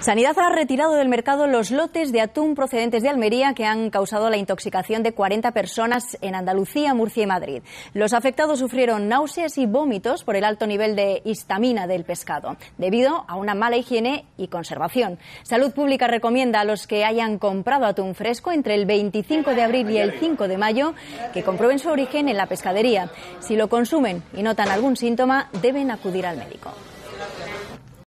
Sanidad ha retirado del mercado los lotes de atún procedentes de Almería que han causado la intoxicación de 40 personas en Andalucía, Murcia y Madrid. Los afectados sufrieron náuseas y vómitos por el alto nivel de histamina del pescado, debido a una mala higiene y conservación. Salud Pública recomienda a los que hayan comprado atún fresco entre el 25 de abril y el 5 de mayo que comprueben su origen en la pescadería. Si lo consumen y notan algún síntoma, deben acudir al médico.